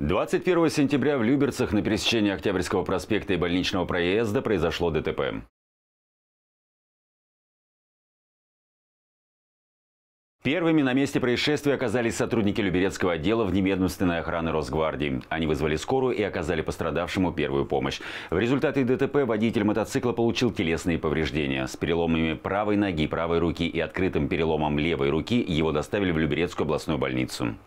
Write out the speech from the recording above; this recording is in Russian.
21 сентября в Люберцах на пересечении Октябрьского проспекта и больничного проезда произошло ДТП. Первыми на месте происшествия оказались сотрудники Люберецкого отдела внемедственной охраны Росгвардии. Они вызвали скорую и оказали пострадавшему первую помощь. В результате ДТП водитель мотоцикла получил телесные повреждения. С переломами правой ноги, правой руки и открытым переломом левой руки его доставили в Люберецкую областную больницу.